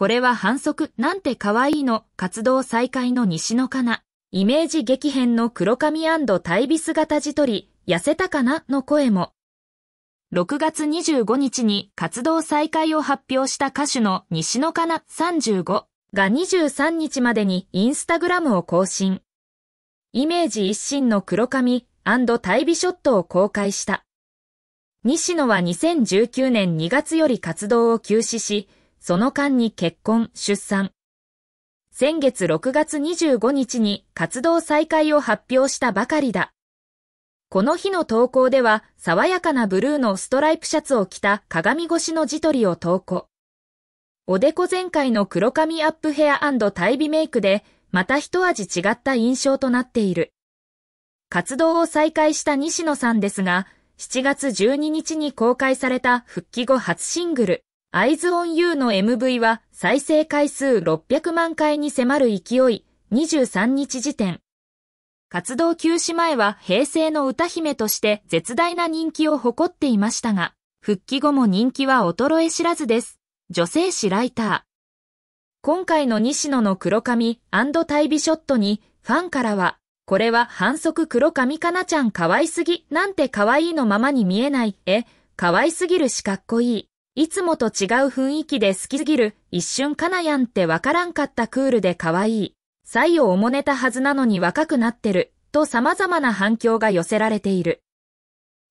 これは反則なんて可愛いの活動再開の西野かな。イメージ激変の黒髪タイビス型自撮り、痩せたかなの声も。6月25日に活動再開を発表した歌手の西野かな35が23日までにインスタグラムを更新。イメージ一新の黒髪タイビショットを公開した。西野は2019年2月より活動を休止し、その間に結婚、出産。先月6月25日に活動再開を発表したばかりだ。この日の投稿では、爽やかなブルーのストライプシャツを着た鏡越しの自撮りを投稿。おでこ全開の黒髪アップヘアタイビメイクで、また一味違った印象となっている。活動を再開した西野さんですが、7月12日に公開された復帰後初シングル、アイズオンユーの MV は再生回数600万回に迫る勢い、23日時点。活動休止前は平成の歌姫として絶大な人気を誇っていましたが、復帰後も人気は衰え知らずです。女性誌ライター。今回の西野の黒髪対比ショットに、ファンからは、これは反則黒髪かなちゃん可愛すぎ、なんて可愛いのままに見えない、え、可愛すぎるしかっこいい。いつもと違う雰囲気で好きすぎる、一瞬かなやんってわからんかったクールで可愛い。歳をおもねたはずなのに若くなってる、と様々な反響が寄せられている。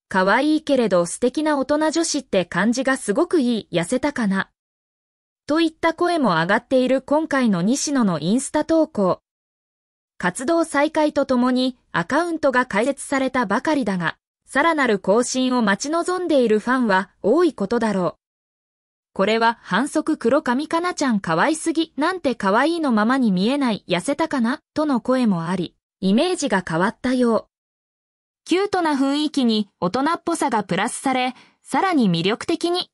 可愛いけれど素敵な大人女子って感じがすごくいい、痩せたかな。といった声も上がっている今回の西野のインスタ投稿。活動再開とともにアカウントが開設されたばかりだが、さらなる更新を待ち望んでいるファンは多いことだろう。これは反則黒髪かなちゃん可愛すぎなんて可愛いのままに見えない痩せたかなとの声もあり、イメージが変わったよう。キュートな雰囲気に大人っぽさがプラスされ、さらに魅力的に。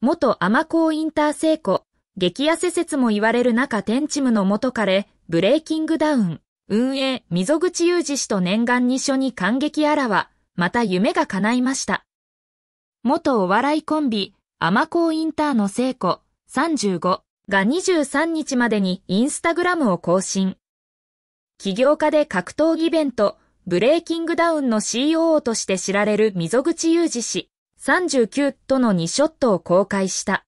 元アマコーインター聖子、激痩せ説も言われる中天チムの元彼、ブレイキングダウン、運営、溝口雄二氏と念願に緒に感激あらわ、また夢が叶いました。元お笑いコンビ、アマコーインターの聖子35が23日までにインスタグラムを更新。起業家で格闘技イベント、ブレイキングダウンの COO として知られる溝口裕二氏39との2ショットを公開した。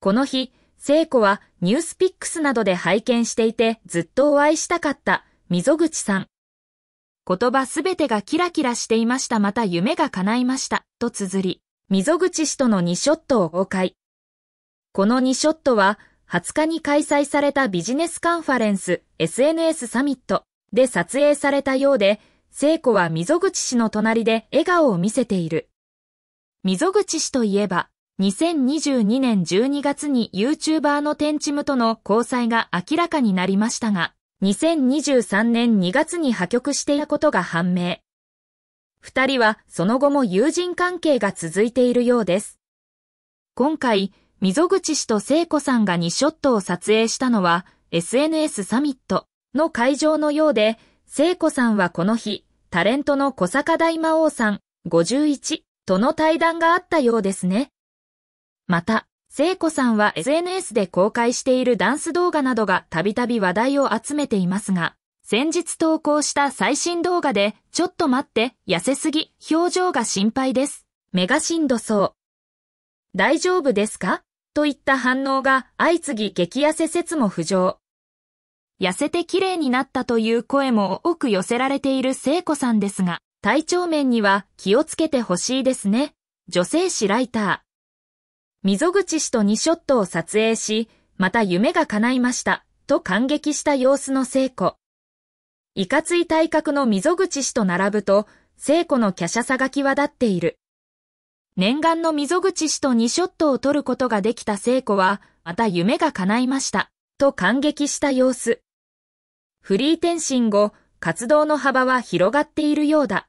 この日、聖子はニュースピックスなどで拝見していてずっとお会いしたかった溝口さん。言葉すべてがキラキラしていましたまた夢が叶いましたと綴り、溝口氏との2ショットを公開。この2ショットは、20日に開催されたビジネスカンファレンス SNS サミットで撮影されたようで、聖子は溝口氏の隣で笑顔を見せている。溝口氏といえば、2022年12月に YouTuber のテンチムとの交際が明らかになりましたが、2023年2月に破局していたことが判明。二人はその後も友人関係が続いているようです。今回、溝口氏と聖子さんが2ショットを撮影したのは SNS サミットの会場のようで、聖子さんはこの日、タレントの小坂大魔王さん51との対談があったようですね。また、聖子さんは SNS で公開しているダンス動画などがたびたび話題を集めていますが、先日投稿した最新動画で、ちょっと待って、痩せすぎ、表情が心配です。メガしんどそう。大丈夫ですかといった反応が相次ぎ激痩せ説も浮上。痩せて綺麗になったという声も多く寄せられている聖子さんですが、体調面には気をつけてほしいですね。女性誌ライター。溝口氏と2ショットを撮影し、また夢が叶いました、と感激した様子の聖子。いかつい体格の溝口氏と並ぶと、聖子の華奢さが際立っている。念願の溝口氏と2ショットを取ることができた聖子は、また夢が叶いました、と感激した様子。フリー転身後、活動の幅は広がっているようだ。